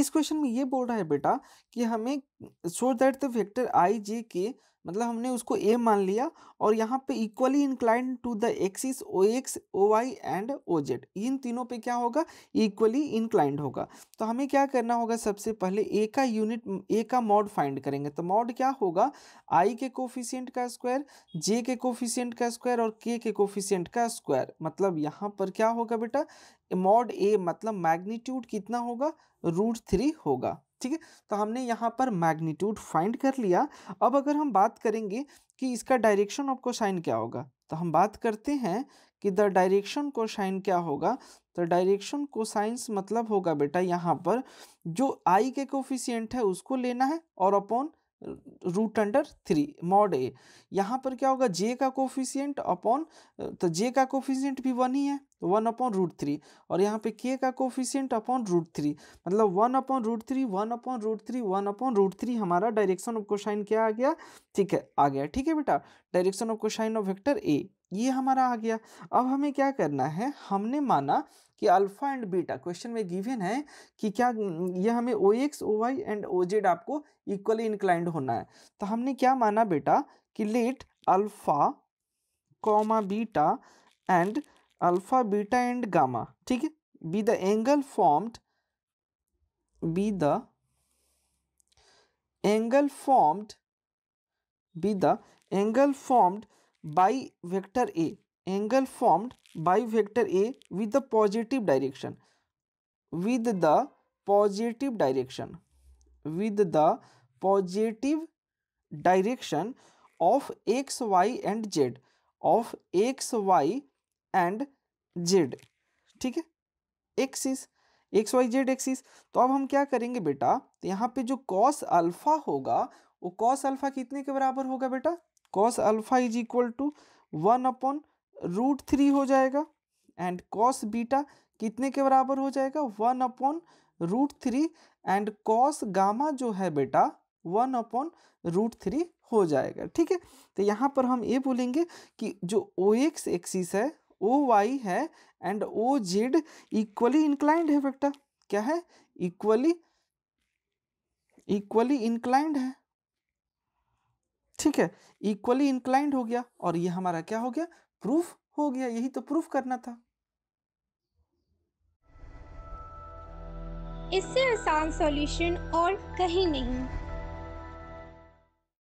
इस क्वेश्चन में ये बोल रहा है बेटा कि हमें so that the vector I J K मतलब हमने उसको ए मान लिया और यहाँ पे equally incline to the axis O X O Y and O Z इन तीनों पे क्या होगा इक्वली इंक्लाइंड होगा तो हमें क्या करना होगा सबसे पहले ए का यूनिट ए का मॉड फाइंड करेंगे तो मॉड क्या होगा आई के कोफिशियंट का स्क्वायर जे के कोफिशियंट का स्क्वायर और के के कोफिशियंट का स्क्वायर मतलब यहाँ पर क्या होगा बेटा मॉड ए मतलब मैग्नीट्यूड कितना होगा रूट थ्री होगा ठीक है तो हमने यहाँ पर मैग्नीट्यूड फाइंड कर लिया अब अगर हम बात करेंगे कि इसका डायरेक्शन ऑफ कोसाइन क्या होगा तो हम बात करते हैं कि द डायरेक्शन कोसाइन क्या होगा तो डायरेक्शन कोसाइंस मतलब होगा बेटा यहाँ पर जो आई के कोफिशियंट है उसको लेना है और upon root under three mod A यहाँ पर क्या होगा जे का कोफिशियंट अपॉन तो जे का कोफिशियंट भी वन ही है वन अपॉन रूट थ्री और यहाँ पे के का कोफिशियंट अपॉन रूट थ्री मतलब one upon root three one upon root three one upon root three हमारा डायरेक्शन ऑफ कोसाइन क्या आ गया ठीक है आ गया ठीक है बेटा direction of cosine of vector A ये हमारा आ गया अब हमें क्या करना है हमने माना कि अल्फा एंड बीटा क्वेश्चन में गिवन है कि क्या ये हमें O X O Y and O Z आपको इक्वली इंक्लाइंड होना है तो हमने क्या माना बेटा कि let alpha comma beta and alpha beta and gamma ठीक है be the angle formed be the angle formed be the angle formed by vector A angle formed by vector A with the positive direction with the positive direction with the positive direction of x y and z of x y and z ठीक है axis X Y Z axis तो अब हम क्या करेंगे बेटा तो यहाँ पे जो कॉस अल्फा होगा वो कॉस अल्फा कितने के बराबर होगा बेटा cos alpha is equal to one upon root three हो जाएगा एंड कॉस बीटा कितने के बराबर हो जाएगा one upon root three and cos gamma जो है बेटा वन अपॉन रूट थ्री हो जाएगा ठीक है तो यहाँ पर हम ये बोलेंगे कि जो ओ एक्स एक्सिस है ओ वाई है and O Z equally inclined है बेटा क्या है इक्वली इक्वली इंक्लाइंड है ठीक है इक्वली इंक्लाइंड हो गया और ये हमारा क्या हो गया प्रूफ हो गया यही तो प्रूफ करना था इससे आसान सॉल्यूशन और कहीं नहीं